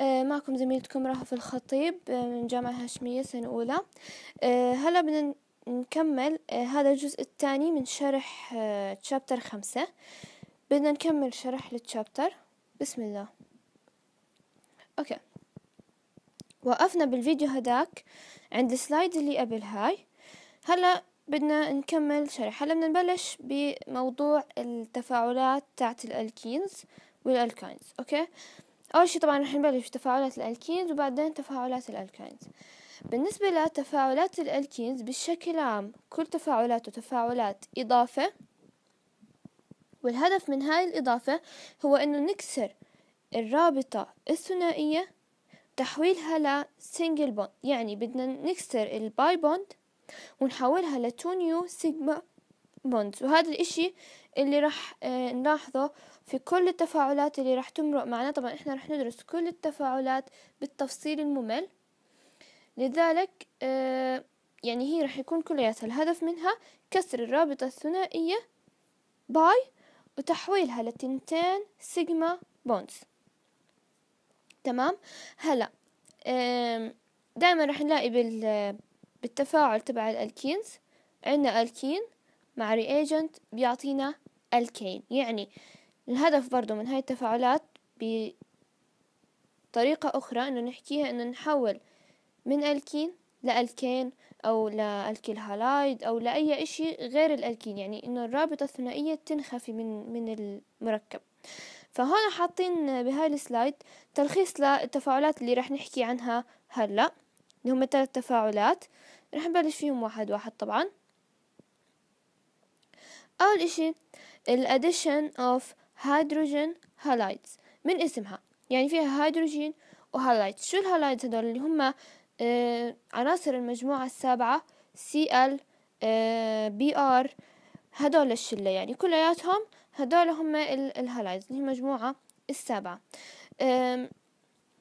آه، معكم زميلتكم رهف الخطيب آه، من جامعة هاشمية سنة أولى آه، هلا بدنا نكمل هذا الجزء الثاني من شرح تشابتر خمسة بدنا نكمل شرح للتشابتر بسم الله أوكي وقفنا بالفيديو هداك عند السلايد اللي قبل هاي هلا بدنا نكمل شرح هلا بدنا نبلش بموضوع التفاعلات تاعت الالكينز والالكينز اوكي أول شي طبعا رح نبلش تفاعلات الألكينز وبعدين تفاعلات الألكينز بالنسبة لتفاعلات الألكينز بشكل عام كل تفاعلاته تفاعلات إضافة والهدف من هاي الإضافة هو إنه نكسر الرابطة الثنائية تحويلها لسنجل بوند يعني بدنا نكسر الباي بوند ونحولها لتو نيو سيجما بونز وهذا الاشي اللي راح آه، نلاحظه في كل التفاعلات اللي راح تمرق معنا طبعا احنا راح ندرس كل التفاعلات بالتفصيل الممل لذلك آه، يعني هي راح يكون كلياتها الهدف منها كسر الرابطة الثنائية باي وتحويلها لتنتين سيجما بونز تمام هلا دائما راح نلاقي بال بالتفاعل تبع الالكينز عندنا الكين مع reagent بيعطينا الكين يعني الهدف برضو من هاي التفاعلات بطريقة أخرى إنه نحكيها إنه نحول من الكين لألكين أو لألكيل هالايد أو لأي إشي غير الألكين يعني إنه الرابطة الثنائية تنخفي من من المركب فهون حاطين بهاي السلايد تلخيص للتفاعلات اللي رح نحكي عنها هلا اللي هم ثلاث تفاعلات رح نبلش فيهم واحد واحد طبعا أول إشي ال addition of hydrogen halides من اسمها يعني فيها هيدروجين وهالايت شو الهالايت هدول اللي هم آه عناصر المجموعة السابعة Cl آه Br هدول الشلة يعني كلياتهم هدول هم الهالايت اللي هي المجموعة السابعة آه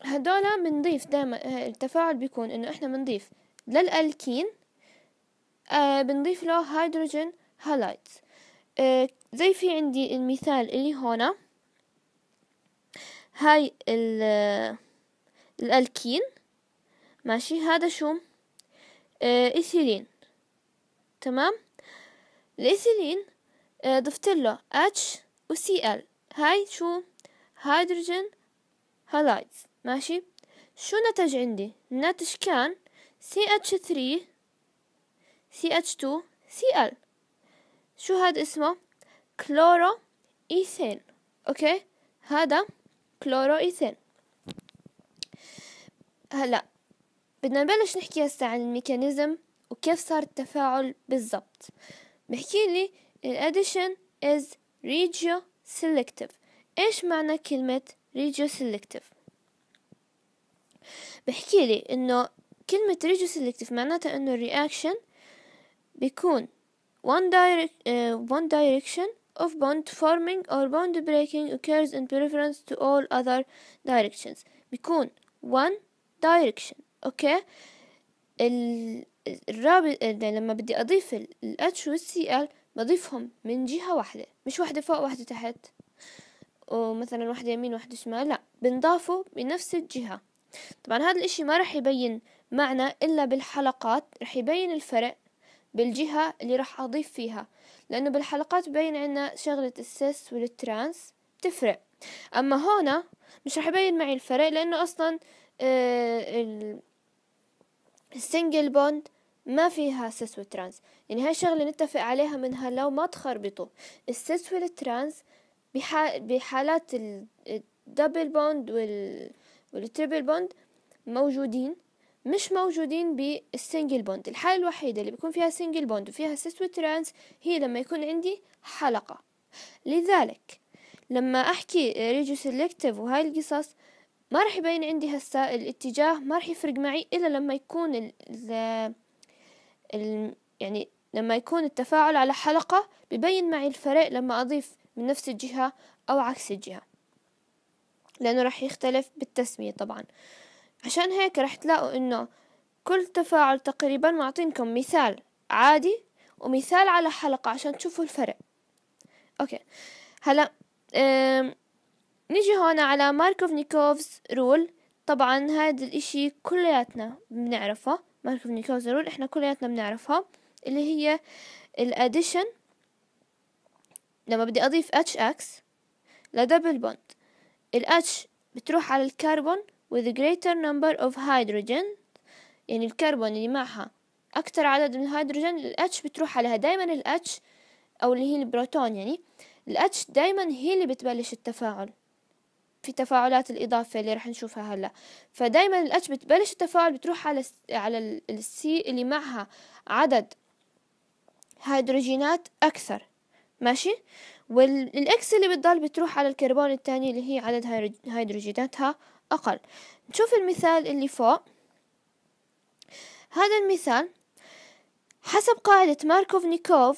هدول بنضيف دائما آه، التفاعل بيكون انه احنا بنضيف للالكين آه بنضيف له هيدروجين هالايت آه، زي في عندي المثال اللي هنا هاي آه، الالكين ماشي هذا شو آه، ايثيلين تمام الايثيلين ضفت له اتش و سي ال هاي شو هيدروجين هالايد ماشي شو نتج عندي الناتج كان سي اتش ch سي اتش سي ال شو هاد اسمه كلورو إيثين أوكي هذا كلورو إيثين هلا بدنا نبلش نحكي هسه عن الميكانيزم وكيف صار التفاعل بالضبط بحكي لي الاديشن از ريجيو سيلكتيف ايش معنى كلمة ريجيو سيلكتيف بحكي لي انه كلمة ريجيو سيلكتيف معناتها انه الرياكشن بيكون One, uh, one direction of bond forming or bond breaking occurs in preference to all other directions بيكون one direction اوكي ال... الرابط لما بدي اضيف ال H وال CL بضيفهم من جهة واحدة مش واحدة فوق واحدة تحت ومثلا واحدة يمين واحدة شمال لا بنضافه بنفس الجهة طبعا هذا الاشي ما رح يبين معنى الا بالحلقات رح يبين الفرق بالجهة اللي راح أضيف فيها لأنه بالحلقات بين عنا شغلة السيس والترانس تفرق أما هنا مش راح يبين معي الفرق لأنه أصلا آه، السنجل بوند ما فيها سيس والترانس يعني هاي الشغلة نتفق عليها من هلا وما تخربطوا السيس والترانس بحالات الدبل بوند وال... والتريبل بوند موجودين مش موجودين بالسنجل بوند الحالة الوحيدة اللي بيكون فيها سنجل بوند وفيها سيس وترانس هي لما يكون عندي حلقة لذلك لما أحكي ريجو سيلكتيف وهاي القصص ما راح يبين عندي هسا الاتجاه ما راح يفرق معي إلا لما يكون الـ ال يعني لما يكون التفاعل على حلقة ببين معي الفرق لما أضيف من نفس الجهة أو عكس الجهة لأنه راح يختلف بالتسمية طبعاً عشان هيك رح تلاقوا انه كل تفاعل تقريبا معطينكم مثال عادي ومثال على حلقة عشان تشوفوا الفرق اوكي هلا أم... نيجي هون على ماركوفنيكوفز رول طبعا هذا الاشي كلياتنا بنعرفه ماركوفنيكوفز رول احنا كلياتنا بنعرفها اللي هي الاديشن لما بدي اضيف اتش اكس لدبل بوند الاتش بتروح على الكربون with greater number of hydrogen يعني الكربون اللي معها أكتر عدد من الهيدروجين ال H بتروح عليها دايما ال H أو اللي هي البروتون يعني ال H دايما هي اللي بتبلش التفاعل في تفاعلات الإضافة اللي راح نشوفها هلا فدايما ال H بتبلش التفاعل بتروح على على ال C اللي معها عدد هيدروجينات أكثر ماشي والإكس اللي بتضل بتروح على الكربون الثاني اللي هي عدد هيدروجيناتها أقل نشوف المثال اللي فوق هذا المثال حسب قاعدة ماركوف نيكوف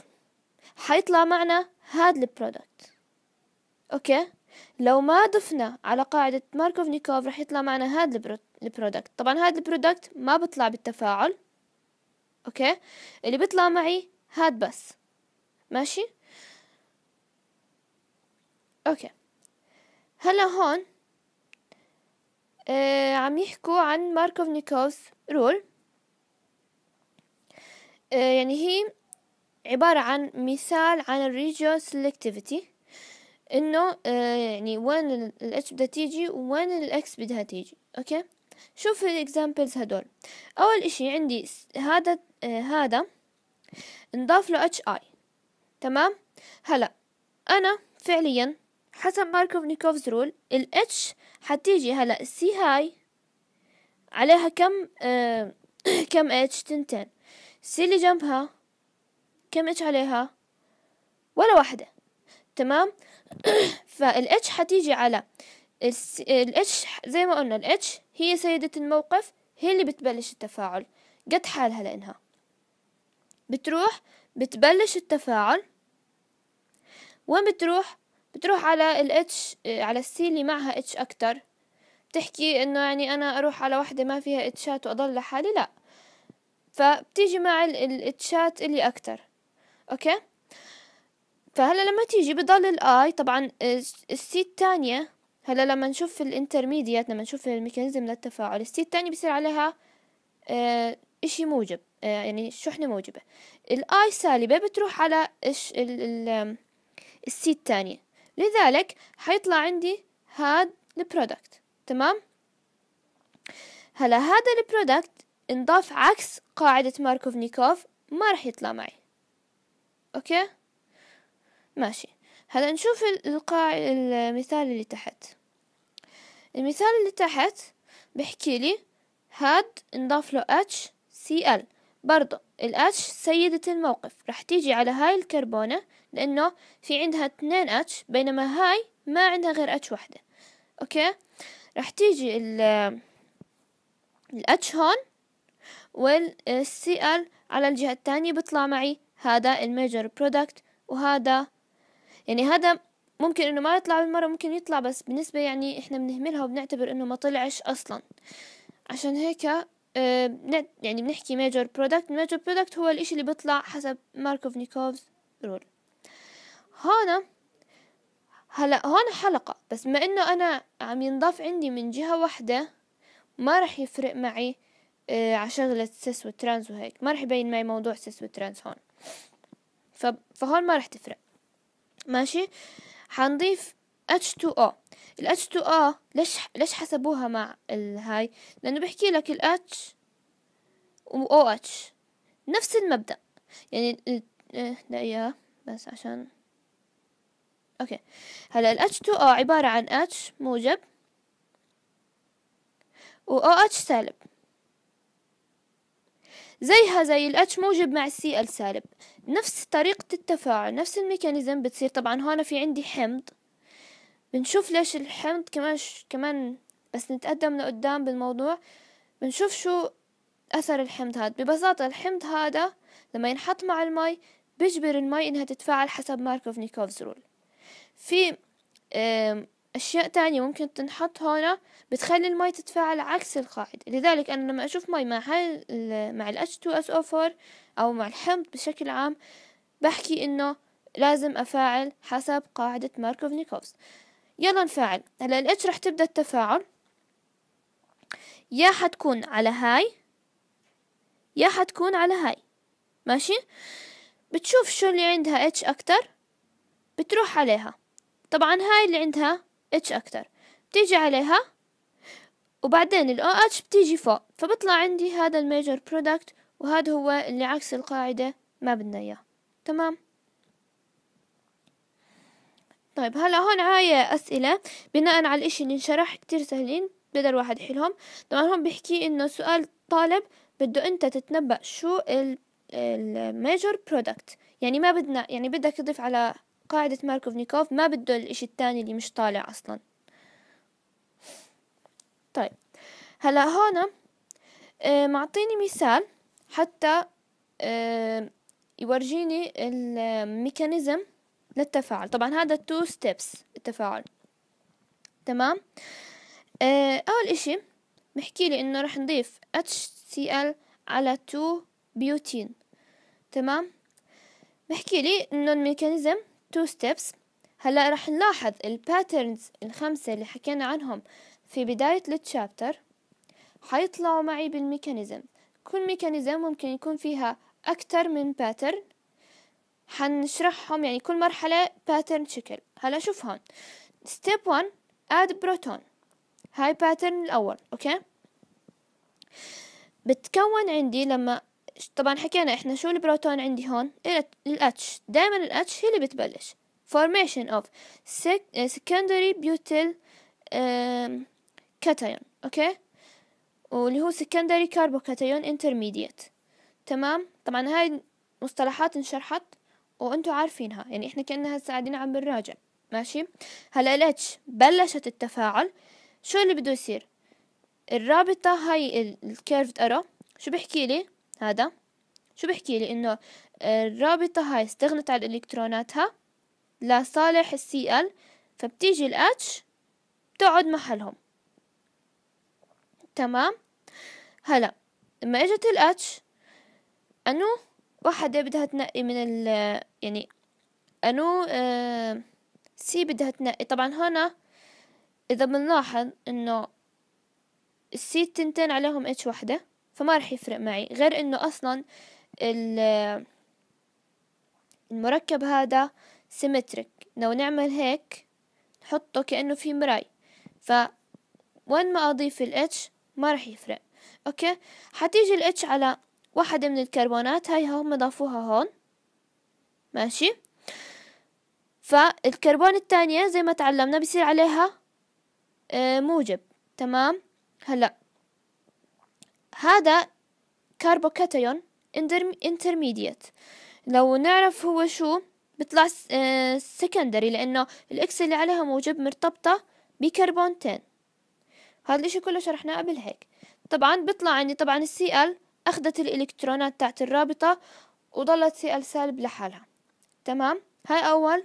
حيطلع معنا هذا البرودكت أوكي لو ما ضفنا على قاعدة ماركوف نيكوف رح يطلع معنا هذا البرودكت طبعا هذا البرودكت ما بطلع بالتفاعل أوكي اللي بيطلع معي هاد بس ماشي أوكي هلا هون آه، عم يحكوا عن ماركوفنيكوفز رول آه، يعني هي عبارة عن مثال عن الريجيو سيلكتيفيتي انه آه، يعني وين الاتش بدها تيجي وين الاكس بدها تيجي اوكي شوف الاكزامبلز هدول اول اشي عندي هذا هذا نضاف له اتش اي تمام هلا انا فعليا حسب ماركوفنيكوفز رول الاتش حتيجي هلا السي هاي عليها كم آه كم اتش تنتين السي اللي جنبها كم اتش عليها ولا واحدة تمام فالاتش حتيجي على الاتش زي ما قلنا الاتش هي سيدة الموقف هي اللي بتبلش التفاعل قد حالها لإنها بتروح بتبلش التفاعل وين بتروح بتروح على الاتش آه، على السي اللي معها اتش اكتر بتحكي انه يعني انا اروح على وحده ما فيها اتشات واضل لحالي لا فبتيجي مع الاتشات اللي اكتر اوكي فهلا لما تيجي بضل الاي طبعا السي آه، الثانيه هلا لما نشوف الانترميديات لما نشوف الميكانيزم للتفاعل السي الثانيه بصير عليها آه، اشي موجب يعني شحنه موجبه الاي سالبه بتروح على السي الثانيه لذلك حيطلع عندي هاد البرودكت تمام هلا هذا البرودكت انضاف عكس قاعدة ماركوفنيكوف ما رح يطلع معي اوكي ماشي هلا نشوف القاع المثال اللي تحت المثال اللي تحت بحكي لي هاد انضاف له اتش سي ال برضو الاتش سيدة الموقف رح تيجي على هاي الكربونة لأنه في عندها اثنين اتش بينما هاي ما عندها غير اتش واحدة أوكي راح تيجي ال الاتش هون والسي ال على الجهة الثانية بيطلع معي هذا الميجر برودكت وهذا يعني هذا ممكن انه ما يطلع بالمرة ممكن يطلع بس بالنسبة يعني احنا بنهملها وبنعتبر انه ما طلعش اصلا عشان هيك آه، يعني بنحكي ميجر برودكت الميجر برودكت هو الاشي اللي بيطلع حسب ماركوف نيكوفز رول هون هلا هون حلقة بس ما انه انا عم ينضاف عندي من جهة واحدة ما رح يفرق معي آه على شغلة سيس وترانز وهيك ما رح يبين معي موضوع سيس وترانز هون فهون ما رح تفرق ماشي حنضيف H2O ال H2O ليش ليش حسبوها مع الهاي لانه بحكي لك ال H و OH نفس المبدأ يعني دقيقة آه، بس عشان أوكي هلا ال H2O عبارة عن H موجب و OH سالب زيها زي ال H موجب مع السي ال سالب نفس طريقة التفاعل نفس الميكانيزم بتصير طبعا هون في عندي حمض بنشوف ليش الحمض كمان ش... كمان بس نتقدم لقدام بالموضوع بنشوف شو أثر الحمض هذا ببساطة الحمض هذا لما ينحط مع المي بيجبر المي إنها تتفاعل حسب ماركوف نيكوفز رول في أشياء تانية ممكن تنحط هنا بتخلي المي تتفاعل عكس القاعدة لذلك أنا لما أشوف مي مع هاي مع ال H2SO4 أو مع الحمض بشكل عام بحكي إنه لازم أفاعل حسب قاعدة نيكوفس يلا نفاعل هلا ال H رح تبدأ التفاعل يا حتكون على هاي يا حتكون على هاي ماشي بتشوف شو اللي عندها H أكتر بتروح عليها طبعا هاي اللي عندها اتش اكتر بتيجي عليها وبعدين ال OH بتيجي فوق فبطلع عندي هذا الميجر برودكت وهذا هو اللي عكس القاعدة ما بدنا إياه تمام طيب هلا هون هاي أسئلة بناء على الإشي اللي انشرح كتير سهلين بقدر واحد يحلهم طبعا هون بيحكي إنه سؤال طالب بده أنت تتنبأ شو الميجر برودكت يعني ما بدنا يعني بدك تضيف على قاعدة ماركوفنيكوف ما بده الإشي التاني اللي مش طالع أصلا طيب هلا هون آه، معطيني مثال حتى آه، يورجيني الميكانيزم للتفاعل طبعا هذا تو ستيبس التفاعل تمام آه، أول إشي بحكي لي إنه رح نضيف HCl على 2 بيوتين تمام بحكي لي إنه الميكانيزم تو ستيبس هلا رح نلاحظ الباترنز الخمسة اللي حكينا عنهم في بداية التشابتر حيطلعوا معي بالميكانيزم كل ميكانيزم ممكن يكون فيها أكتر من باترن حنشرحهم يعني كل مرحلة باترن شكل هلا شوف هون ستيب 1 add بروتون هاي باترن الأول أوكي بتكون عندي لما طبعا حكينا احنا شو البروتون عندي هون الاتش دائما الاتش هي اللي بتبلش formation of secondary butyl كاتايون اوكي واللي هو secondary carbocation intermediate تمام طبعا هاي مصطلحات انشرحت وانتم عارفينها يعني احنا كأننا هسه قاعدين عم بنراجع ماشي هلا الاتش بلشت التفاعل شو اللي بده يصير الرابطة هاي الكيرفد ارو شو بحكي لي هذا شو بحكي لي انه آه، الرابطة هاي استغنت عن الكتروناتها لصالح السي ال فبتيجي الاتش بتقعد محلهم تمام هلا لما اجت الاتش انو واحدة بدها تنقي من ال يعني انو سي آه، بدها تنقي طبعا هنا اذا بنلاحظ انه السي التنتين عليهم اتش وحدة فما رح يفرق معي غير انه اصلا المركب هذا سيمتريك لو نعمل هيك نحطه كأنه في مراي ف وين ما أضيف الاتش ما رح يفرق أوكي حتيجي الاتش على واحدة من الكربونات هاي هم ضافوها هون ماشي فالكربون الثانية زي ما تعلمنا بصير عليها آه، موجب تمام هلأ هذا كاربوكاتيون انترميديت لو نعرف هو شو بطلع سكندري آه، لأنه الإكس اللي عليها موجب مرتبطة بكربونتين هذا الإشي كله شرحناه قبل هيك طبعا بيطلع عندي طبعا السي ال أخذت الإلكترونات تاعت الرابطة وضلت سي ال سالب لحالها تمام هاي أول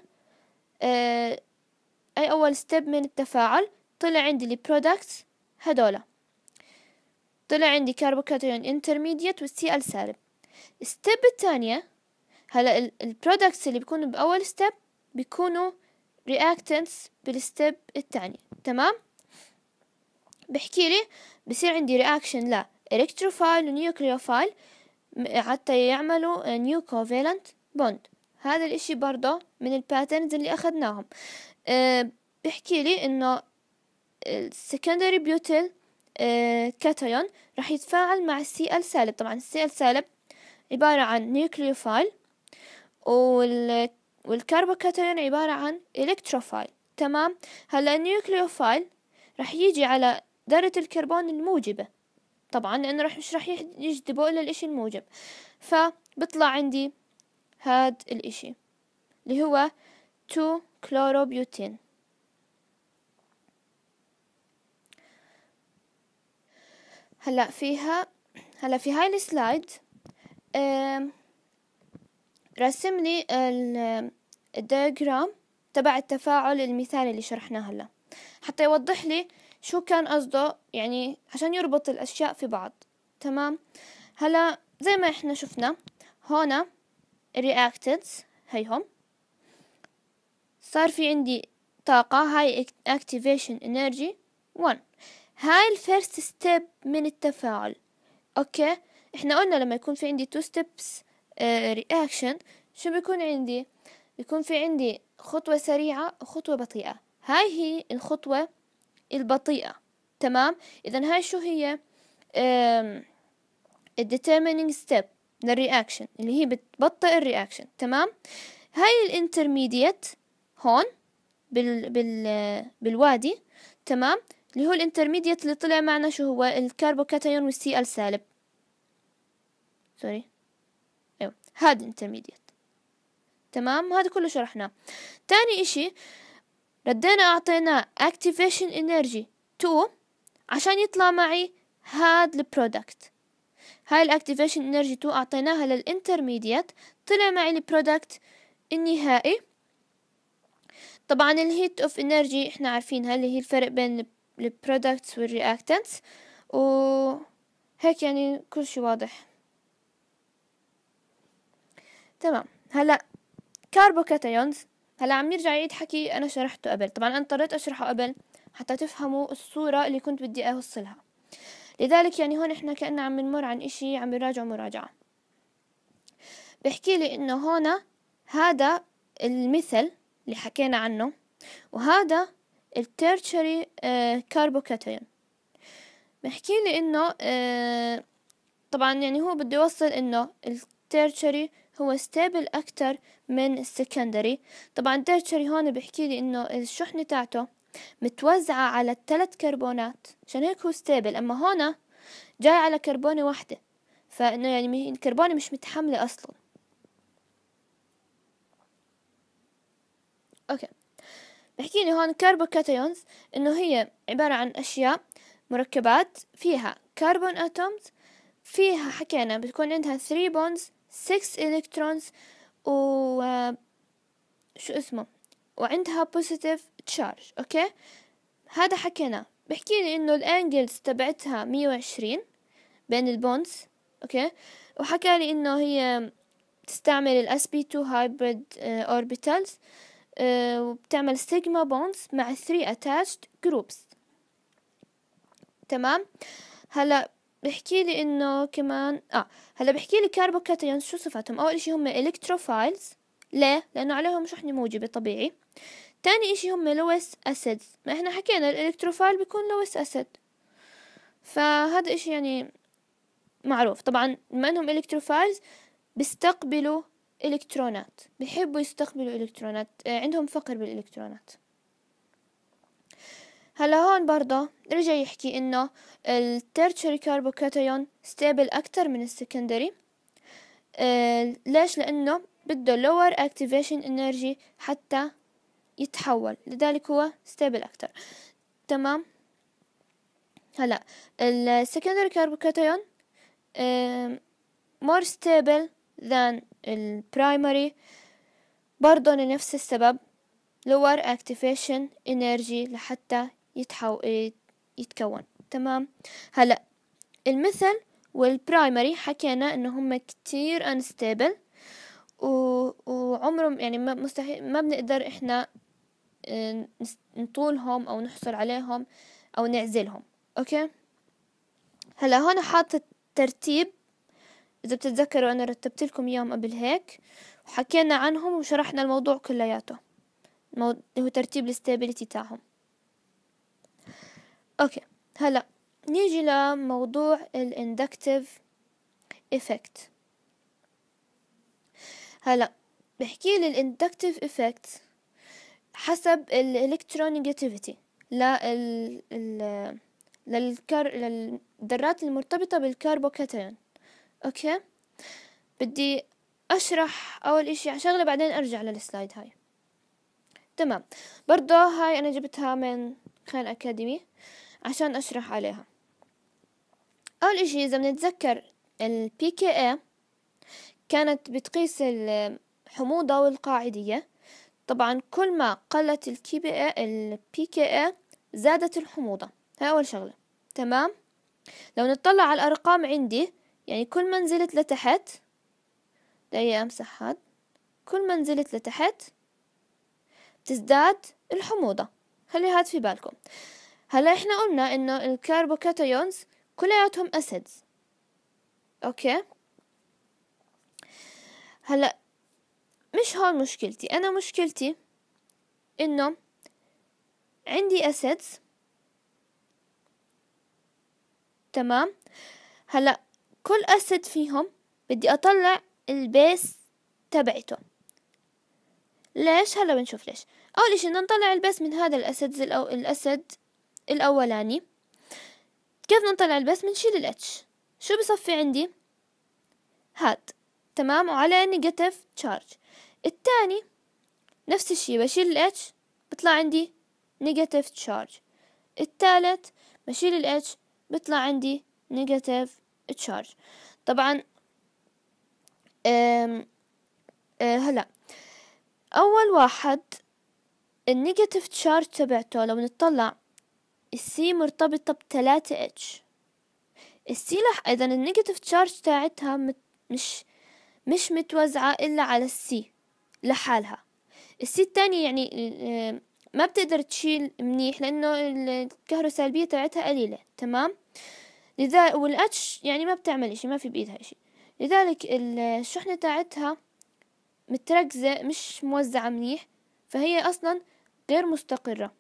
آه، أي أول ستيب من التفاعل طلع عندي البرودكتس هدول طلع عندي كاربوكاتيون انترميديت والسي ال سالب الستيب الثانية هلا البرودكتس اللي بيكونوا بأول ستيب بيكونوا رياكتنتس بالستيب الثاني تمام بحكي لي بصير عندي رياكشن لا إلكتروفايل ونيوكليوفايل حتى يعملوا نيو كوفالنت بوند هذا الاشي برضه من الباترنز اللي اخدناهم أه بحكي لي انه السكندري بيوتيل آه، كاتايون راح يتفاعل مع السي ال سالب طبعا السي ال سالب عبارة عن نيوكليوفايل وال والكربوكاتايون عبارة عن إلكتروفايل تمام هلا النيوكليوفايل راح يجي على ذرة الكربون الموجبة طبعا لأنه راح مش راح يجذبه إلا الإشي الموجب فبطلع عندي هاد الإشي اللي هو 2 كلوروبيوتين هلا فيها هلا في هاي السلايد رسم لي الدياجرام تبع التفاعل المثالي اللي شرحناه هلا حتى يوضح لي شو كان قصده يعني عشان يربط الأشياء في بعض تمام هلا زي ما احنا شفنا هون reactants هيهم صار في عندي طاقة هاي activation energy 1 هاي الفيرست ستيب من التفاعل اوكي احنا قلنا لما يكون في عندي تو ستيبس رياكشن شو بيكون عندي بيكون في عندي خطوة سريعة وخطوة بطيئة هاي هي الخطوة البطيئة تمام اذا هاي شو هي الديتيرمينينج ستيب للرياكشن اللي هي بتبطئ الرياكشن تمام هاي الانترميديت هون بال بال بالوادي تمام اللي هو الانترميديت اللي طلع معنا شو هو الكربوكاتيون والسي ال سالب سوري ايوه هاد الانترميديت تمام هذا كله شرحناه تاني اشي ردينا اعطيناه activation energy 2 عشان يطلع معي هاد البرودكت هاي الاكتيفيشن انرجي 2 اعطيناها للانترميديت طلع معي البرودكت النهائي طبعا الهيت اوف انرجي احنا عارفينها اللي هي الفرق بين البرودكتس والرياكتنتس وهيك يعني كل شي واضح تمام هلا كاربوكاتايونز هلا عم يرجع يعيد حكي انا شرحته قبل طبعا انا اضطريت اشرحه قبل حتى تفهموا الصورة اللي كنت بدي اوصلها لذلك يعني هون احنا كأننا عم نمر عن اشي عم نراجع مراجعة بحكي لي انه هون هذا المثل اللي حكينا عنه وهذا التيرشري كاربوكاتيون آه، بحكي لي انه آه، طبعا يعني هو بده يوصل انه التيرشري هو ستيبل اكتر من السكندري طبعا التيرشري هون بحكي لي انه الشحنة تاعته متوزعة على الثلاث كربونات عشان هيك هو ستيبل اما هون جاي على كربونة واحدة فانه يعني الكربونة مش متحملة اصلا اوكي بحكي لي هون كاربوكاتيونز انه هي عبارة عن اشياء مركبات فيها كربون اتومز فيها حكينا بتكون عندها 3 بونز 6 الكترونز و شو اسمه وعندها بوزيتيف تشارج اوكي هذا حكينا بحكي لي انه الانجلز تبعتها 120 بين البونز اوكي وحكى لي انه هي تستعمل الاس بي 2 هايبريد اوربيتالز آه، وبتعمل سيجما بونز مع 3 اتاتشد جروبس تمام هلا بحكي لي انه كمان اه هلا بحكي لي كاربوكاتيون شو صفاتهم اول شيء هم الكتروفايلز ليه لانه عليهم شحنه موجبه طبيعي تاني اشي هم لويس اسيدز ما احنا حكينا الالكتروفايل بيكون لويس اسيد فهذا اشي يعني معروف طبعا بما انهم الكتروفايلز بيستقبلوا الكترونات بيحبوا يستقبلوا الكترونات آه، عندهم فقر بالالكترونات هلا هون برضه رجع يحكي انه التيرتشري كاربوكاتيون ستيبل اكتر من السكندري آه، ليش لانه بده lower activation energy حتى يتحول لذلك هو ستيبل اكتر تمام هلا السكندري كاربوكاتيون آه more stable than primary برضه لنفس السبب lower activation energy لحتى يتحو... يتكون تمام هلا المثل والبرايمري حكينا انه هم كتير unstable و... وعمرهم يعني ما مستحيل ما بنقدر احنا آه، نطولهم او نحصل عليهم او نعزلهم اوكي هلا هون حاطط ترتيب اذا بتتذكروا انا رتبت لكم اياهم قبل هيك وحكينا عنهم وشرحنا الموضوع كلياته اللي هو ترتيب الاستابيليتي تاعهم اوكي هلا نيجي لموضوع الاندكتيف افكت هلا بحكي لي الاندكتيف افكت حسب الالكترونيجاتيفيتي لل للكر... للذرات المرتبطة بالكربوكاتيون اوكي بدي اشرح اول اشي عن شغلة بعدين ارجع للسلايد هاي تمام برضه هاي انا جبتها من خان اكاديمي عشان اشرح عليها اول اشي اذا بنتذكر البي كي اي كانت بتقيس الحموضة والقاعدية طبعا كل ما قلت الكي بي اي البي كي اي زادت الحموضة هاي اول شغلة تمام لو نطلع على الارقام عندي يعني كل ما نزلت لتحت دقيقة أمسح هاد كل ما نزلت لتحت تزداد الحموضة خلي هاد في بالكم هلا احنا قلنا انه الكربوكاتيونز كلياتهم اسيدز اوكي هلا مش هون مشكلتي انا مشكلتي انه عندي اسيدز تمام هلا كل أسد فيهم بدي أطلع البيس تبعته ليش هلا بنشوف ليش أول إشي بدنا نطلع البيس من هذا الأسد الأو... الأسد الأولاني كيف بدنا نطلع البيس بنشيل الاتش شو بصفي عندي هاد تمام وعلى نيجاتيف تشارج التاني نفس الشي بشيل الاتش بطلع عندي نيجاتيف تشارج التالت بشيل الاتش بطلع عندي نيجاتيف تشارج طبعا آه، هلا اول واحد النيجاتيف تشارج تبعته لو نطلع السي مرتبطة بتلاتة اتش السي لح اذا النيجاتيف تشارج تاعتها مت مش مش متوزعة الا على السي لحالها السي التانية يعني ما بتقدر تشيل منيح لانه الكهروسالبية تبعتها قليلة تمام لذا والاتش يعني ما بتعمل اشي ما في بايدها اشي لذلك الشحنة تاعتها متركزة مش موزعة منيح فهي اصلا غير مستقرة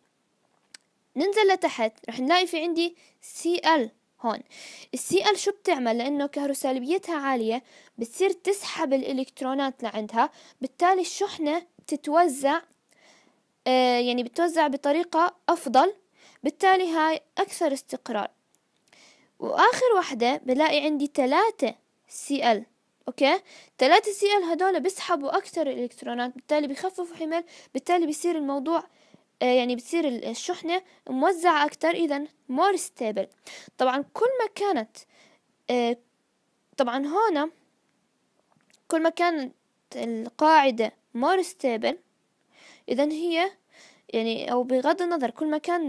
ننزل لتحت رح نلاقي في عندي سي ال هون السي ال شو بتعمل لانه كهروسالبيتها عالية بتصير تسحب الالكترونات لعندها بالتالي الشحنة بتتوزع آه، يعني بتتوزع بطريقة افضل بالتالي هاي اكثر استقرار واخر واحدة بلاقي عندي تلاتة سي ال اوكي تلاتة سي ال هدول بيسحبوا اكثر الالكترونات بالتالي بخففوا حمل بالتالي بصير الموضوع آه، يعني بتصير الشحنة موزعة أكتر إذا مور ستيبل طبعا كل ما كانت آه، طبعا هنا كل ما كانت القاعدة مور ستيبل إذا هي يعني أو بغض النظر كل ما كان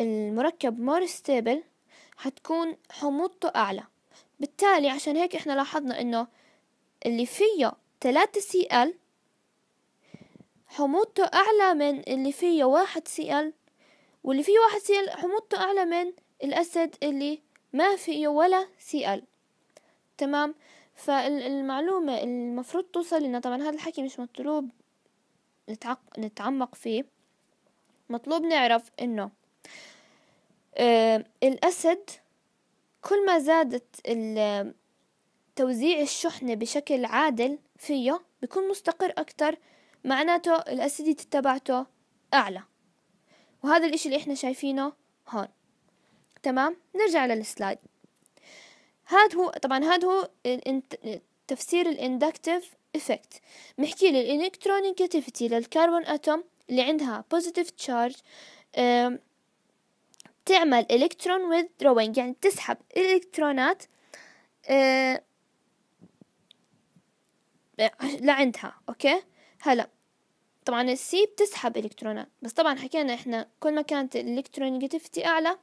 المركب مور ستيبل حتكون حموضته أعلى بالتالي عشان هيك احنا لاحظنا انه اللي فيه 3 سي ال حموضته أعلى من اللي فيه واحد سي ال واللي فيه واحد سي ال حموضته أعلى من الأسد اللي ما فيه ولا سي ال تمام فالمعلومة المفروض توصل لنا طبعا هذا الحكي مش مطلوب نتعمق فيه مطلوب نعرف انه آه، الأسد كل ما زادت توزيع الشحنة بشكل عادل فيه بيكون مستقر أكتر معناته الأسيديتي تبعته أعلى وهذا الإشي اللي إحنا شايفينه هون تمام نرجع للسلايد هاد هو طبعا هاد هو تفسير الاندكتيف افكت بنحكي الالكترونيكاتيفيتي للكربون اتوم اللي عندها بوزيتيف تشارج تعمل إلكترون withdrawing يعني تسحب الإلكترونات آه لعندها أوكي هلا طبعا السي بتسحب إلكترونات بس طبعا حكينا إحنا كل ما كانت الإلكترونيجاتيفتي أعلى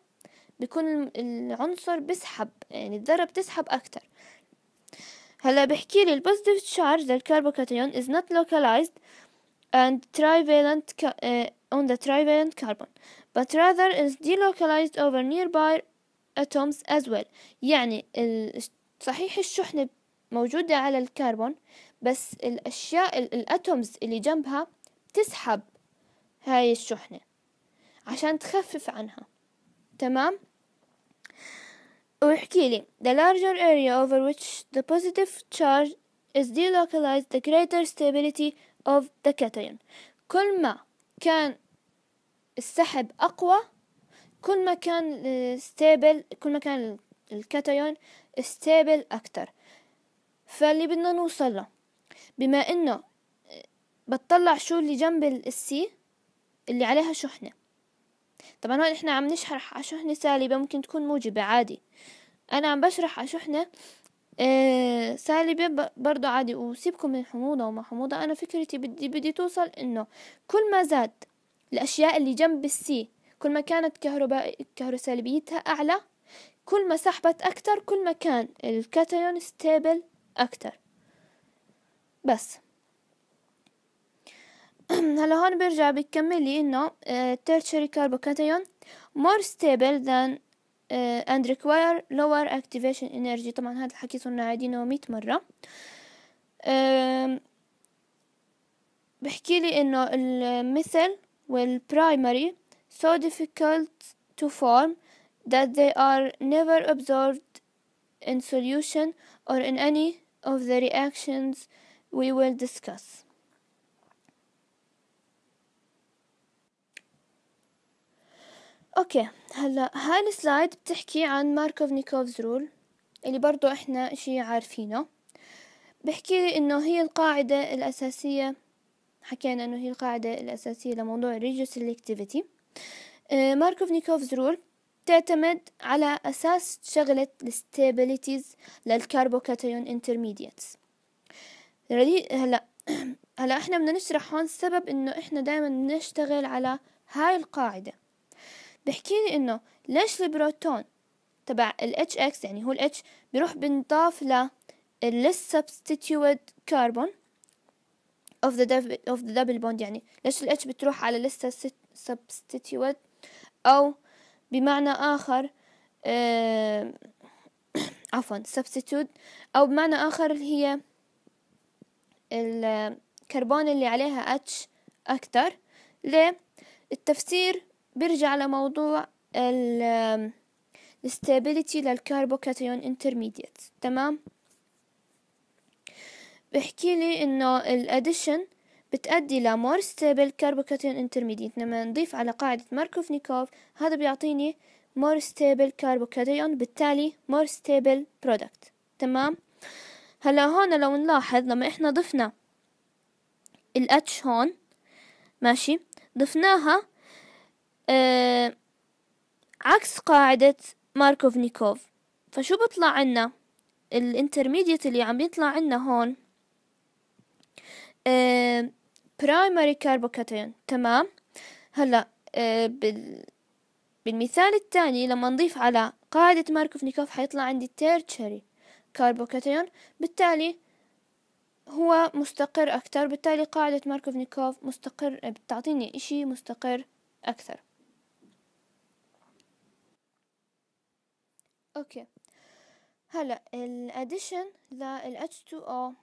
بيكون العنصر بسحب يعني الذرة بتسحب أكتر هلا بحكي لي البوزيتيف تشارج للكربوكاتيون is not localized and trivalent آه، on the trivalent carbon but rather is delocalized over nearby atoms as well يعني صحيح الشحنة موجودة على الكربون بس الأشياء الأتومز اللي جنبها تسحب هاي الشحنة عشان تخفف عنها تمام ويحكي لي the larger area over which the positive charge is delocalized the greater stability of the cation كل ما كان السحب أقوى كل ما كان الستابل كل ما كان الكاتايون ستابل أكتر فاللي بدنا نوصل له بما إنه بتطلع شو اللي جنب السي اللي عليها شحنة طبعا هون إحنا عم نشرح على شحنة سالبة ممكن تكون موجبة عادي أنا عم بشرح على شحنة آه سالبة برضو عادي وسيبكم من حموضة وما حموضة أنا فكرتي بدي بدي توصل إنه كل ما زاد الأشياء اللي جنب السي كل ما كانت كهرباء كهروسلبيتها أعلى كل ما سحبت أكتر كل ما كان الكاتيون ستيبل أكتر بس هلا هون برجع بكمل لي انه آه، tertiary carbocation more stable than uh, and require lower activation energy طبعا هذا الحكي صرنا عادينه مية مرة بحكي لي انه المثل والبرايمري so difficult to form that they are never observed in solution or in any of the reactions we will discuss. اوكي هلا هاي السلايد بتحكي عن ماركوفنيكوفز رول اللي برضو احنا شي عارفينه بحكي انه هي القاعدة الاساسية حكينا أنه هي القاعدة الأساسية لموضوع الريجيو سيلكتيفيتي آه، ماركوفنيكوفز رول تعتمد على أساس شغلة الستابيليتيز للكربوكاتيون انترميديتس هلا هلا احنا بدنا نشرح هون السبب انه احنا دائما بنشتغل على هاي القاعدة بحكي لي انه ليش البروتون تبع ال HX يعني هو ال H بيروح بنضاف ل less substituted carbon of the double of the double bond يعني ليش ال H بتروح على لسه substituent أو بمعنى آخر آه عفوا substitute أو بمعنى آخر هي الكربون اللي عليها H أكتر ليه؟ التفسير بيرجع لموضوع ال stability للكربوكاتيون intermediate تمام؟ بحكي لي انه الاديشن بتأدي لمور ستيبل كاربوكاتيون انترميديت لما نضيف على قاعدة ماركوفنيكوف هذا بيعطيني مور ستيبل كاربوكاتيون بالتالي مور ستيبل برودكت تمام هلا هون لو نلاحظ لما احنا ضفنا الاتش هون ماشي ضفناها آه عكس قاعدة ماركوفنيكوف فشو بطلع عنا الانترميديت اللي عم بيطلع عنا هون برايمري كاربوكاتيون تمام هلا إيه، بال بالمثال الثاني لما نضيف على قاعدة ماركوفنيكوف حيطلع عندي تيرتشري كاربوكاتيون بالتالي هو مستقر أكتر بالتالي قاعدة ماركوفنيكوف مستقر إيه، بتعطيني إشي مستقر أكثر أوكي هلا الأديشن لل H2O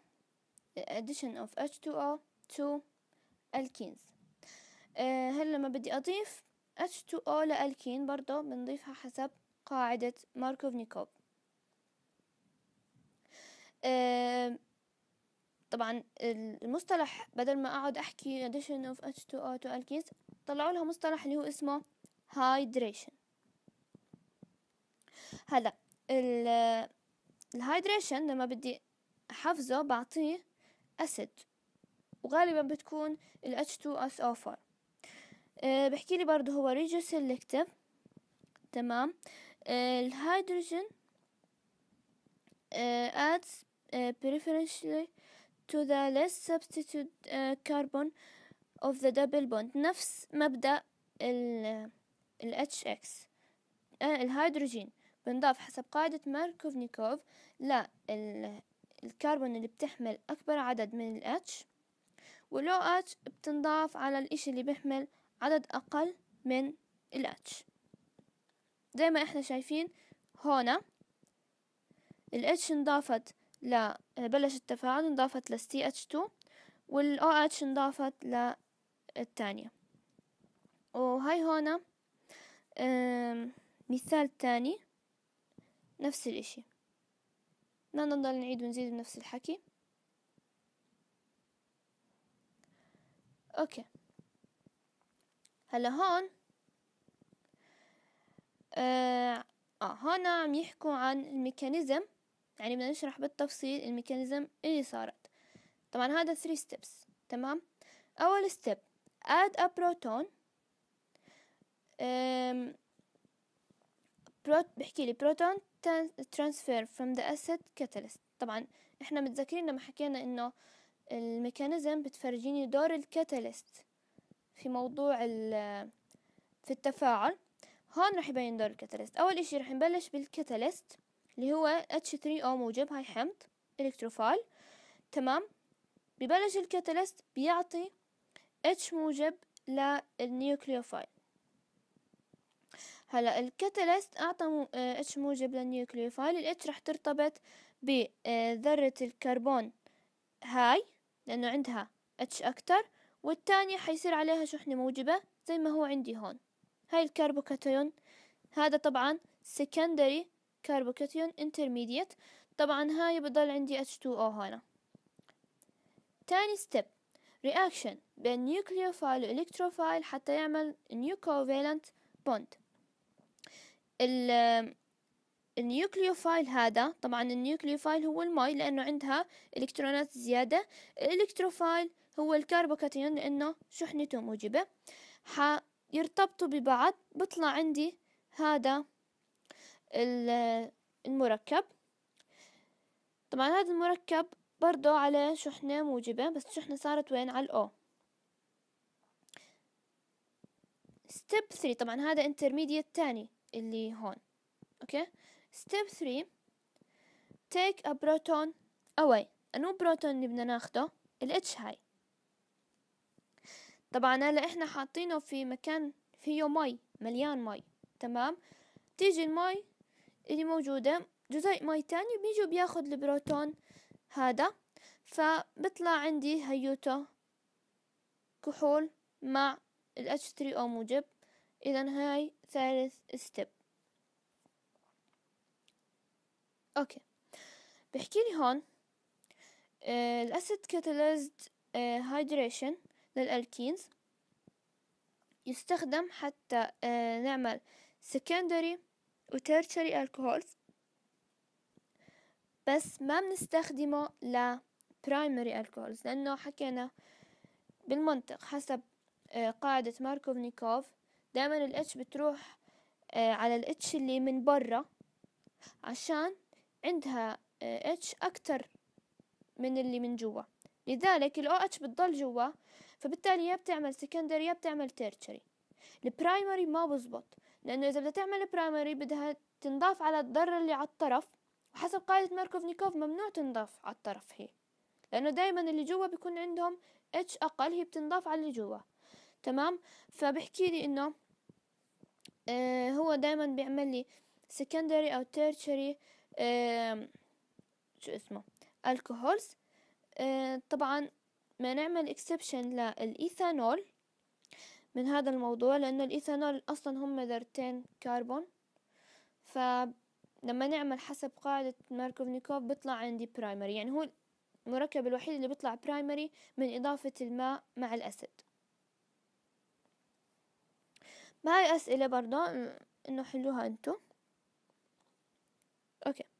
the addition of H2O to alkenes آه، هلا هل لما بدي أضيف H2O لألكين برضو بنضيفها حسب قاعدة ماركوف أه طبعا المصطلح بدل ما أقعد أحكي addition of H2O to alkenes طلعوا لها مصطلح اللي هو اسمه hydration هلا الهايدريشن لما بدي أحفظه بعطيه أسد وغالبا بتكون ال H2SO4 4 آه، بحكي لي برضو هو ريجو سيلكتف تمام آه، الهيدروجين أه adds uh, preferentially to the less substitute uh, carbon of the double bond نفس مبدأ ال ال HX الهيدروجين بنضاف حسب قاعدة ماركوفنيكوف لا الكربون اللي بتحمل أكبر عدد من ال H واللو H بتنضاف على الإشي اللي بيحمل عدد أقل من ال H زي ما إحنا شايفين هنا ال H انضافت ل بلش التفاعل انضافت لل CH2 وال OH انضافت للتانية وهاي هنا مثال تاني نفس الإشي نضل نعيد ونزيد بنفس الحكي اوكي هلا هون آه, آه هون عم يحكوا عن الميكانيزم يعني بدنا نشرح بالتفصيل الميكانيزم اللي صارت طبعا هذا 3 ستيبس تمام اول ستيب اد ا بروتون بروت بحكي لي بروتون ترانسفير فروم ذا اسيد كاتاليست طبعا احنا متذكرين لما حكينا انه الميكانيزم بتفرجيني دور الكاتاليست في موضوع ال في التفاعل هون رح يبين دور الكاتاليست اول اشي رح نبلش بالكاتاليست اللي هو H3O موجب هاي حمض الكتروفال تمام ببلش الكاتاليست بيعطي H موجب للنيوكليوفايل هلا الكاتاليست اعطى آه، اتش موجب للنيوكليوفايل الاتش رح ترتبط بذرة آه، الكربون هاي لانه عندها اتش اكتر والتانية حيصير عليها شحنة موجبة زي ما هو عندي هون هاي الكربوكاتيون هذا طبعا secondary كربوكاتيون intermediate طبعا هاي بضل عندي اتش 2 او هنا تاني ستيب رياكشن بين نيوكليوفايل والكتروفايل حتى يعمل نيو كوفالنت بوند ال النيوكليوفايل هذا طبعا النيوكليوفايل هو الماي لأنه عندها إلكترونات زيادة الإلكتروفايل هو الكربوكاتيون لأنه شحنته موجبة حيرتبطوا ببعض بطلع عندي هذا المركب طبعا هذا المركب برضه على شحنة موجبة بس الشحنة صارت وين على الأو ستيب ثري طبعا هذا انترميديت تاني اللي هون اوكي ستيب 3 تيك ا بروتون اواي انو بروتون اللي بدنا ناخده الاتش هاي طبعا هلا احنا حاطينه في مكان فيه مي مليان مي تمام تيجي المي اللي موجودة جزيء مي تاني بيجوا بياخد البروتون هذا فبطلع عندي هيوته كحول مع الاتش 3 او موجب إذا هاي ثالث ستيب أوكي بحكي لي هون آه، الأسيد كاتاليزد آه، هايدريشن للألكينز يستخدم حتى آه، نعمل سكندري و tertiary بس ما بنستخدمه ل primary alcohols لأنه حكينا بالمنطق حسب قاعدة ماركوفنيكوف دايما الاتش بتروح آه، على الاتش اللي من برا عشان عندها آه، اتش اكتر من اللي من جوا لذلك الاو اتش بتضل جوا فبالتالي يا بتعمل سكندري يا بتعمل تيرتشري البرايمري ما بزبط لانه اذا بدها تعمل برايمري بدها تنضاف على الذره اللي على الطرف وحسب قاعده ماركوفنيكوف ممنوع تنضاف على الطرف هي لانه دائما اللي جوا بيكون عندهم اتش اقل هي بتنضاف على اللي جوا تمام فبحكي لي انه آه هو دايما بيعمل لي سكندري او تيرشري آه شو اسمه الكهولز آه طبعا ما نعمل اكسبشن للايثانول من هذا الموضوع لانه الايثانول اصلا هم ذرتين كربون فلما نعمل حسب قاعدة ماركوفنيكوف بيطلع عندي برايمري يعني هو المركب الوحيد اللي بيطلع برايمري من اضافة الماء مع الأسد ما أسئلة برضه انه حلوها أنتم اوكي